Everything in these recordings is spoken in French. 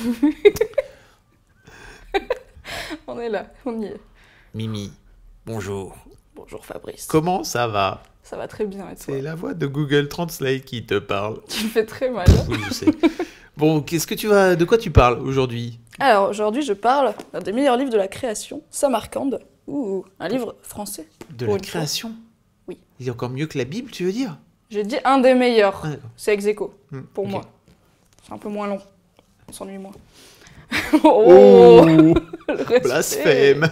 on est là, on y est. Mimi, bonjour. Bonjour Fabrice. Comment ça va Ça va très bien C'est la voix de Google Translate qui te parle. Tu fais très mal. je bon, qu'est-ce que tu vas de quoi tu parles aujourd'hui Alors, aujourd'hui, je parle d'un des meilleurs livres de la création, Samarcande. ou un livre français. De la création Oui. Il est encore mieux que la Bible, tu veux dire J'ai dit un des meilleurs. C'est ex hmm, pour moi. C'est un peu moins long on s'ennuie moins. oh, Blasphème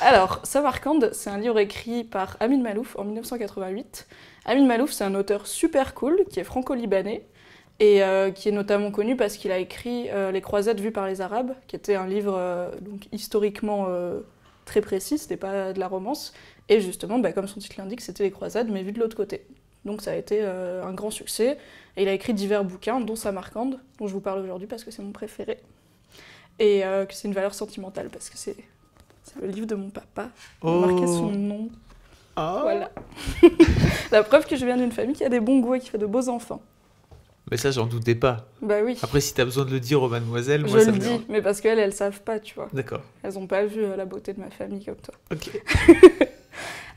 Alors, Samarkand, c'est un livre écrit par Amin Malouf en 1988. Amin Malouf, c'est un auteur super cool qui est franco-libanais et euh, qui est notamment connu parce qu'il a écrit euh, Les croisades vues par les Arabes, qui était un livre euh, donc, historiquement très précis, c'était pas de la romance. Et justement, bah, comme son titre l'indique, c'était les croisades, mais vu de l'autre côté. Donc ça a été euh, un grand succès. Et il a écrit divers bouquins, dont Samarkand, dont je vous parle aujourd'hui parce que c'est mon préféré. Et euh, que c'est une valeur sentimentale parce que c'est le livre de mon papa. Oh. marqué son nom. Ah Voilà. La preuve que je viens d'une famille qui a des bons goûts et qui fait de beaux enfants. Mais ça, j'en doutais pas. Bah oui. Après, si t'as besoin de le dire aux mademoiselles, moi, je ça le me dis, mais parce qu'elles, elles savent pas, tu vois. D'accord. Elles ont pas vu euh, la beauté de ma famille comme toi. Ok.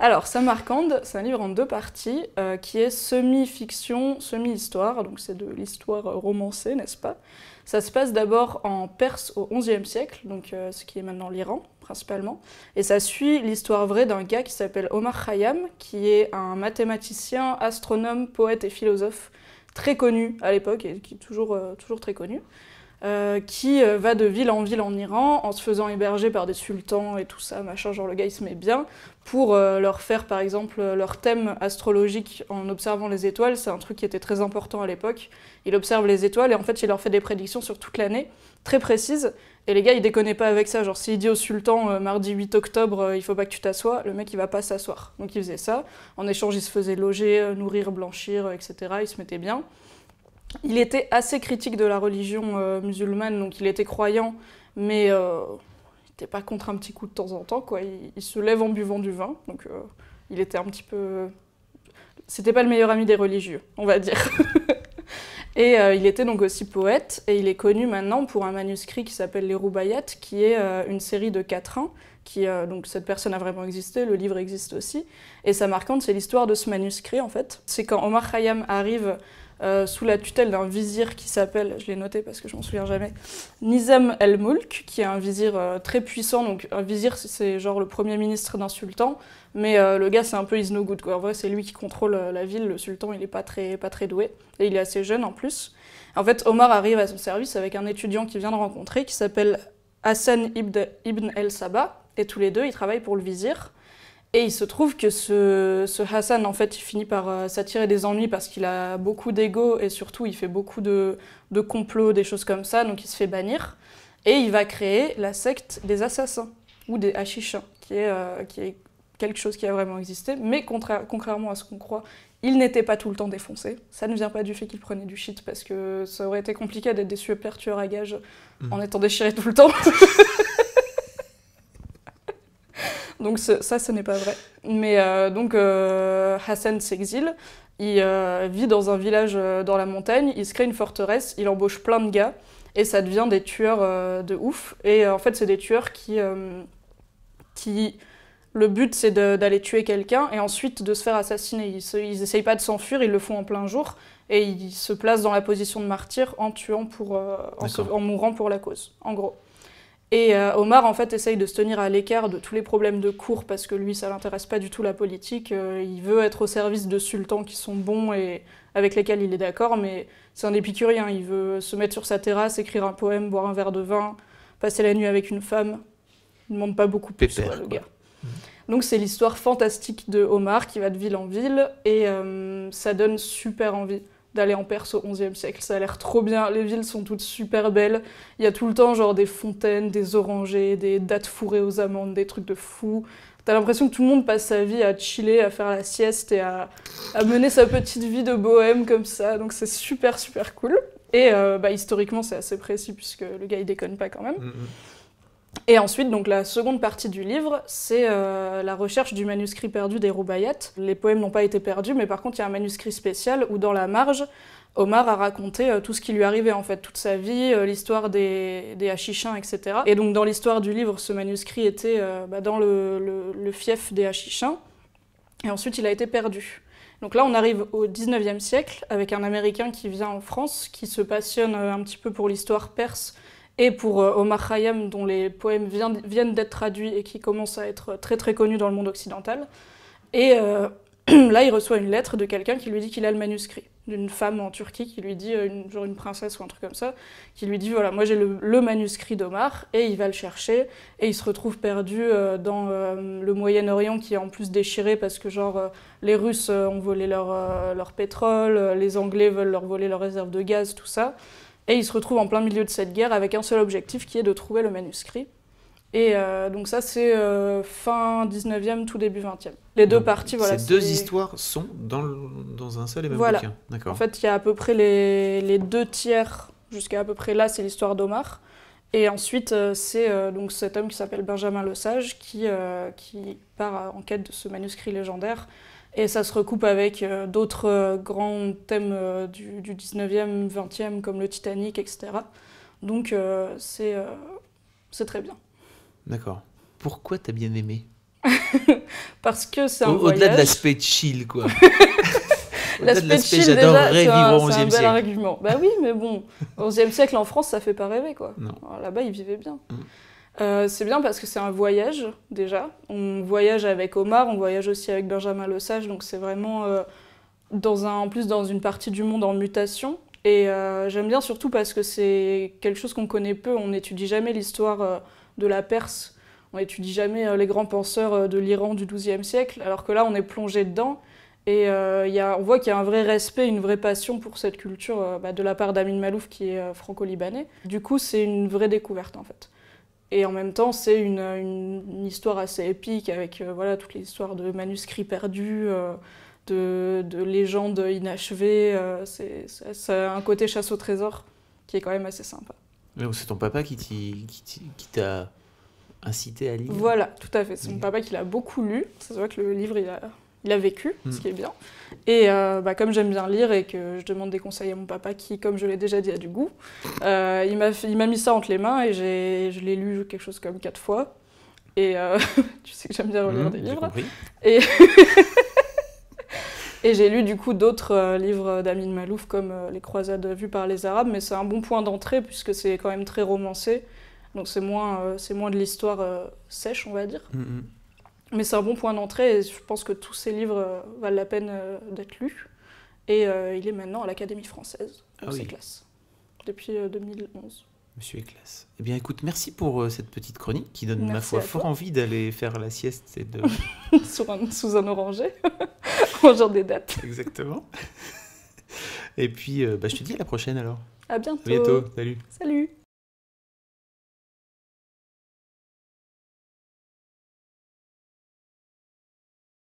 Alors, Samarkand, c'est un livre en deux parties euh, qui est semi-fiction, semi-histoire, donc c'est de l'histoire romancée, n'est-ce pas Ça se passe d'abord en Perse au XIe siècle, donc euh, ce qui est maintenant l'Iran principalement, et ça suit l'histoire vraie d'un gars qui s'appelle Omar Khayyam, qui est un mathématicien, astronome, poète et philosophe très connu à l'époque et qui est toujours euh, très connu. Euh, qui euh, va de ville en ville en Iran en se faisant héberger par des sultans et tout ça, machin, genre le gars il se met bien, pour euh, leur faire par exemple leur thème astrologique en observant les étoiles. C'est un truc qui était très important à l'époque. Il observe les étoiles et en fait il leur fait des prédictions sur toute l'année, très précises. Et les gars ils déconnaient pas avec ça. Genre s'il dit au sultan mardi 8 octobre il faut pas que tu t'assoies, le mec il va pas s'asseoir. Donc il faisait ça. En échange il se faisait loger, nourrir, blanchir, etc. Il se mettait bien il était assez critique de la religion euh, musulmane, donc il était croyant, mais euh, il n'était pas contre un petit coup de temps en temps. Quoi. Il, se lève en buvant du vin, donc euh, il était un petit peu. C'était pas le meilleur ami des religieux, on va dire. et il était donc aussi poète, et il est connu maintenant pour un manuscrit qui s'appelle Les Roubaillettes », qui est une série de quatrains, qui donc cette personne a vraiment existé, le livre existe aussi. Et sa marquante, c'est l'histoire de ce manuscrit en fait. C'est quand Omar Khayyam arrive euh, sous la tutelle d'un vizir qui s'appelle, je l'ai noté parce que je m'en souviens jamais, Nizam el-Mulk, qui est un vizir euh, très puissant. Donc un vizir, c'est genre le premier ministre d'un sultan, mais euh, le gars, c'est un peu is no good. En vrai, c'est lui qui contrôle la ville. Le sultan, il n'est pas très, pas très doué. Et il est assez jeune en plus. En fait, Omar arrive à son service avec un étudiant qu'il vient de rencontrer qui s'appelle Hassan ibn, ibn el-Sabah. Et tous les deux, ils travaillent pour le vizir. Et il se trouve que ce, Hassan, en fait, il finit par euh, s'attirer des ennuis parce qu'il a beaucoup d'ego et surtout il fait beaucoup de, complots, des choses comme ça, donc il se fait bannir. Et il va créer la secte des assassins ou des hashishins, qui est, euh, qui est quelque chose qui a vraiment existé, mais contrairement à ce qu'on croit, il n'était pas tout le temps défoncé. Ça ne vient pas du fait qu'il prenait du shit, parce que ça aurait été compliqué d'être des super tueurs à gage hmm. en étant déchiré tout le temps. Donc ça, ce n'est pas vrai. Mais euh, donc euh, Hassan s'exile, il euh, vit dans un village dans la montagne, il se crée une forteresse, il embauche plein de gars, et ça devient des tueurs de ouf. Et en fait, c'est des tueurs qui... qui le but, c'est d'aller tuer quelqu'un et ensuite de se faire assassiner. Ils, essayent pas de s'enfuir, ils le font en plein jour et ils se placent dans la position de martyr en tuant pour, en, mourant pour la cause, en gros. Et euh, Omar, en fait, essaye de se tenir à l'écart de tous les problèmes de cours parce que lui, ça l'intéresse pas du tout la politique. Euh, il veut être au service de sultans qui sont bons et avec lesquels il est d'accord, mais c'est un épicurien. Il veut se mettre sur sa terrasse, écrire un poème, boire un verre de vin, passer la nuit avec une femme. Il ne demande pas beaucoup plus, Pépère, le gars. Donc c'est l'histoire fantastique de Omar qui va de ville en ville et euh, ça donne super envie d'aller en Perse au XIe siècle. Ça a l'air trop bien, les villes sont toutes super belles. Il y a tout le temps genre des fontaines, des orangers, des dattes fourrées aux amandes, des trucs de fou. T'as l'impression que tout le monde passe sa vie à chiller, à faire la sieste et à, mener sa petite vie de bohème comme ça. Donc c'est super super cool. Et euh, bah, historiquement c'est assez précis puisque le gars il déconne pas quand même. Mm, mm. Et ensuite, donc la seconde partie du livre, c'est euh, la recherche du manuscrit perdu des Roubayettes. Les poèmes n'ont pas été perdus, mais par contre, il y a un manuscrit spécial où, dans la marge, Omar a raconté euh, tout ce qui lui arrivait en fait, toute sa vie, euh, l'histoire des, Hachichins, etc. Et donc dans l'histoire du livre, ce manuscrit était bah, dans le, fief des Hachichins, et ensuite il a été perdu. Donc là, on arrive au 19e siècle avec un Américain qui vient en France, qui se passionne un petit peu pour l'histoire perse et pour euh, Omar Khayyam, dont les poèmes viennent d'être traduits et qui commencent à être très très connu dans le monde occidental. Et euh, là, il reçoit une lettre de quelqu'un qui lui dit qu'il a le manuscrit, d'une femme en Turquie qui lui dit, euh, genre une princesse ou un truc comme ça, qui lui dit voilà, moi j'ai le, manuscrit d'Omar, et il va le chercher, et il se retrouve perdu dans le Moyen-Orient qui est en plus déchiré parce que, genre, les Russes ont volé leur, leur pétrole, les Anglais veulent leur voler leur réserves de gaz, tout ça. Et il se retrouve en plein milieu de cette guerre avec un seul objectif qui est de trouver le manuscrit. Et euh, donc ça, c'est euh, fin 19e, tout début 20e. Les deux parties, voilà. Ces deux histoires sont dans, un seul et même voilà. D'accord. En fait, il y a à peu près les, deux tiers, jusqu'à à peu près là, c'est l'histoire d'Omar. Et ensuite, euh, c'est donc cet homme qui s'appelle Benjamin Le Sage qui, qui part en quête de ce manuscrit légendaire et ça se recoupe avec euh, d'autres euh, grands thèmes euh, du, 19e, 20e, comme le Titanic, etc. Donc c'est très bien. D'accord. Pourquoi t'as bien aimé Parce que c'est un au, Au-delà de l'aspect chill, quoi. L'aspect chill, j'adorerais vivre au 11 siècle. C'est un bel argument. Bah oui, mais bon, au 11e siècle, en France, ça fait pas rêver, quoi. Là-bas, ils vivaient bien. Mm. Euh, c'est bien parce que c'est un voyage déjà. On voyage avec Omar, on voyage aussi avec Benjamin Lesage, donc c'est vraiment euh, dans en plus dans une partie du monde en mutation. Et euh, j'aime bien surtout parce que c'est quelque chose qu'on connaît peu. On n'étudie jamais l'histoire de la Perse, on n'étudie jamais les grands penseurs de l'Iran du XIIe siècle, alors que là on est plongé dedans. Et on voit qu'il y a un vrai respect, une vraie passion pour cette culture bah, de la part d'Amin Malouf qui est franco-libanais. Du coup, c'est une vraie découverte en fait. Et en même temps, c'est une, une, histoire assez épique avec euh, voilà, toutes les histoires de manuscrits perdus, euh, de, de, légendes inachevées. Euh, c'est un côté chasse au trésor qui est quand même assez sympa. C'est ton papa qui t'a incité à lire Voilà, tout à fait. C'est mon papa qui l'a beaucoup lu. C'est vrai que le livre, il a il a vécu, ce mm. qui est bien. Et euh, bah, comme j'aime bien lire et que je demande des conseils à mon papa qui, comme je l'ai déjà dit, a du goût, euh, il m'a mis ça entre les mains et je l'ai lu quelque chose comme quatre fois. Et euh, tu sais que j'aime bien relire mm, des livres. Et, et j'ai lu du coup d'autres livres d'Amin Malouf comme Les croisades vues par les Arabes, mais c'est un bon point d'entrée puisque c'est quand même très romancé. Donc c'est moins, c'est moins de l'histoire sèche, on va dire. Mm, mais c'est un bon point d'entrée et je pense que tous ces livres euh, valent la peine euh, d'être lus. Et euh, il est maintenant à l'Académie française, ah classe, depuis 2011. Monsieur classe. Eh bien, écoute, merci pour cette petite chronique qui donne, ma foi, fort envie d'aller faire la sieste et de... sous un oranger, en genre des dates. Exactement. Et puis, bah, je te dis à la prochaine alors. À bientôt. À bientôt. Salut. Salut.